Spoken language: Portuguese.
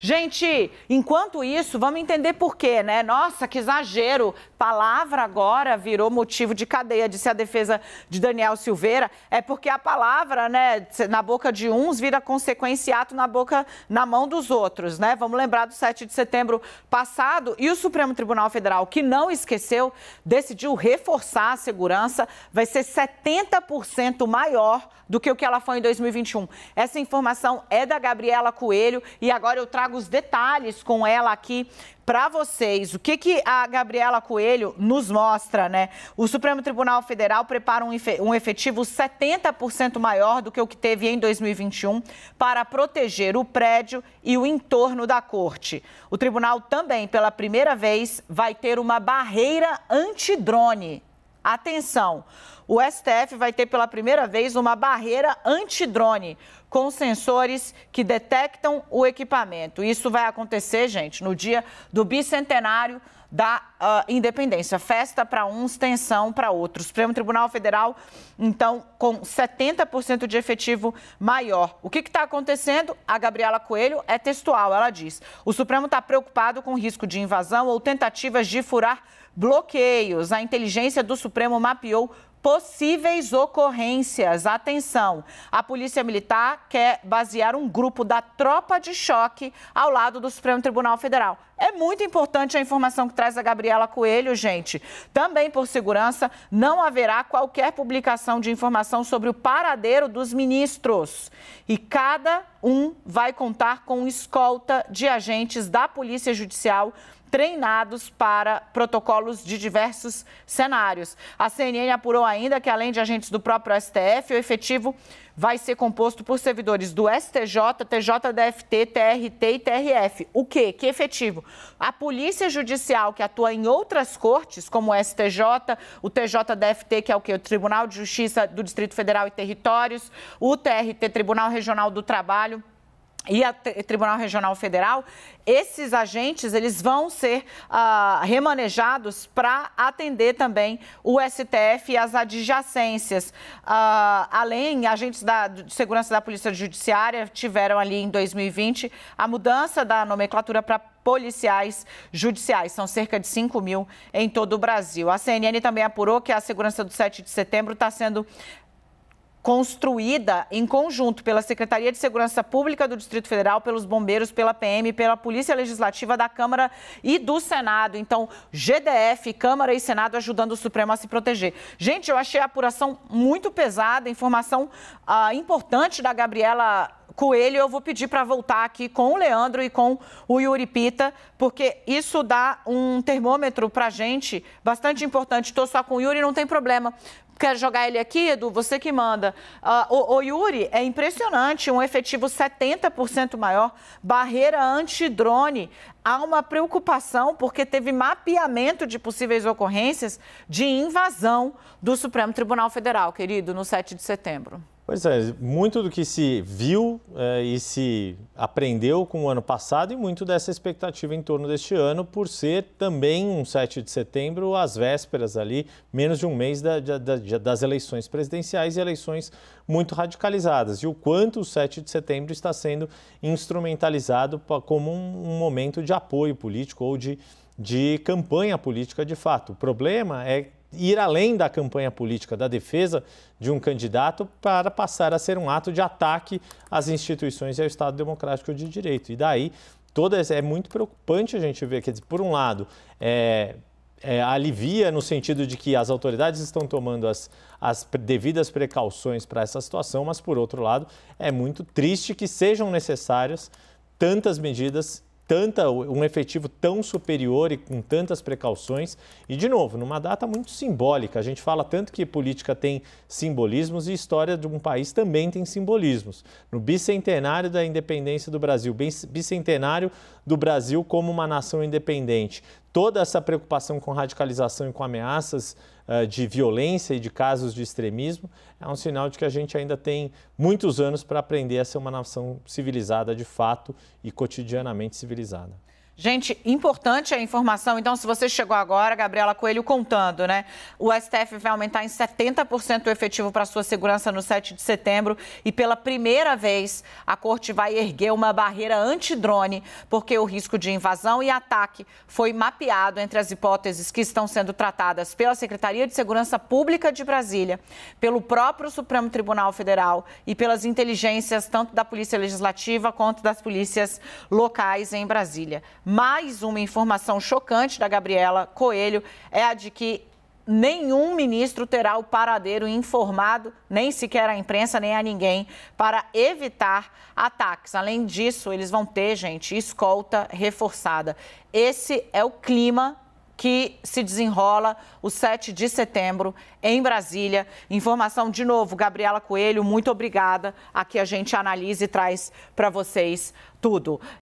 Gente, enquanto isso, vamos entender por quê, né? Nossa, que exagero! Palavra agora virou motivo de cadeia, disse a defesa de Daniel Silveira. É porque a palavra, né, na boca de uns vira consequência e ato na boca, na mão dos outros, né? Vamos lembrar do 7 de setembro passado e o Supremo Tribunal Federal, que não esqueceu, decidiu reforçar a segurança, vai ser 70% maior do que o que ela foi em 2021. Essa informação é da Gabriela Coelho e agora eu trago trago os detalhes com ela aqui para vocês. O que, que a Gabriela Coelho nos mostra, né? O Supremo Tribunal Federal prepara um efetivo 70% maior do que o que teve em 2021 para proteger o prédio e o entorno da corte. O tribunal também, pela primeira vez, vai ter uma barreira antidrone Atenção! O STF vai ter pela primeira vez uma barreira antidrone com sensores que detectam o equipamento. Isso vai acontecer, gente, no dia do bicentenário da uh, independência. Festa para uns, tensão para outros. O Supremo Tribunal Federal, então, com 70% de efetivo maior. O que está acontecendo? A Gabriela Coelho é textual, ela diz. O Supremo está preocupado com risco de invasão ou tentativas de furar bloqueios. A inteligência do Supremo mapeou possíveis ocorrências. Atenção! A Polícia Militar quer basear um grupo da tropa de choque ao lado do Supremo Tribunal Federal. É muito importante a informação que traz a Gabriela Coelho, gente. Também por segurança, não haverá qualquer publicação de informação sobre o paradeiro dos ministros. E cada um vai contar com escolta de agentes da Polícia Judicial treinados para protocolos de diversos cenários. A CNN apurou ainda que, além de agentes do próprio STF, o efetivo vai ser composto por servidores do STJ, TJDFT, TRT e TRF. O quê? Que efetivo? A Polícia Judicial, que atua em outras cortes, como o STJ, o TJDFT, que é o quê? O Tribunal de Justiça do Distrito Federal e Territórios, o TRT, Tribunal Regional do Trabalho e o Tribunal Regional Federal, esses agentes eles vão ser ah, remanejados para atender também o STF e as adjacências. Ah, além, agentes da, de segurança da Polícia Judiciária tiveram ali em 2020 a mudança da nomenclatura para policiais judiciais. São cerca de 5 mil em todo o Brasil. A CNN também apurou que a segurança do 7 de setembro está sendo construída em conjunto pela Secretaria de Segurança Pública do Distrito Federal, pelos bombeiros, pela PM, pela Polícia Legislativa da Câmara e do Senado. Então, GDF, Câmara e Senado ajudando o Supremo a se proteger. Gente, eu achei a apuração muito pesada, informação ah, importante da Gabriela Coelho. Eu vou pedir para voltar aqui com o Leandro e com o Yuri Pita, porque isso dá um termômetro para gente bastante importante. Estou só com o Yuri, não tem problema, quero jogar ele aqui, Edu, você que manda. Uh, o, o, Yuri é impressionante, um efetivo 70% maior, barreira antidrone. Há uma preocupação porque teve mapeamento de possíveis ocorrências de invasão do Supremo Tribunal Federal, querido, no 7 de setembro. Pois é, muito do que se viu eh, e se aprendeu com o ano passado e muito dessa expectativa em torno deste ano, por ser também um 7 de setembro, às vésperas ali, menos de um mês da, da, da, das eleições presidenciais e eleições muito radicalizadas. E o quanto o 7 de setembro está sendo instrumentalizado como um, um momento de apoio político ou de de campanha política de fato. O problema é ir além da campanha política da defesa de um candidato para passar a ser um ato de ataque às instituições e ao Estado Democrático de Direito. E daí, todas é muito preocupante a gente ver, quer dizer, por um lado, é, é, alivia no sentido de que as autoridades estão tomando as, as devidas precauções para essa situação, mas por outro lado, é muito triste que sejam necessárias tantas medidas tanta, um efetivo tão superior e com tantas precauções. E, de novo, numa data muito simbólica. A gente fala tanto que política tem simbolismos e história de um país também tem simbolismos. No bicentenário da independência do Brasil, bicentenário do Brasil como uma nação independente, toda essa preocupação com radicalização e com ameaças uh, de violência e de casos de extremismo é um sinal de que a gente ainda tem muitos anos para aprender a ser uma nação civilizada de fato e cotidianamente civilizada. Gente, importante a informação. Então, se você chegou agora, Gabriela Coelho contando, né? O STF vai aumentar em 70% o efetivo para sua segurança no 7 de setembro e pela primeira vez a corte vai erguer uma barreira antidrone, porque o risco de invasão e ataque foi mapeado entre as hipóteses que estão sendo tratadas pela Secretaria de Segurança Pública de Brasília, pelo próprio Supremo Tribunal Federal e pelas inteligências tanto da Polícia Legislativa quanto das polícias locais em Brasília. Mais uma informação chocante da Gabriela Coelho é a de que nenhum ministro terá o paradeiro informado, nem sequer à imprensa, nem a ninguém, para evitar ataques. Além disso, eles vão ter, gente, escolta reforçada. Esse é o clima que se desenrola o 7 de setembro em Brasília. Informação de novo, Gabriela Coelho, muito obrigada. Aqui a gente analisa e traz para vocês tudo.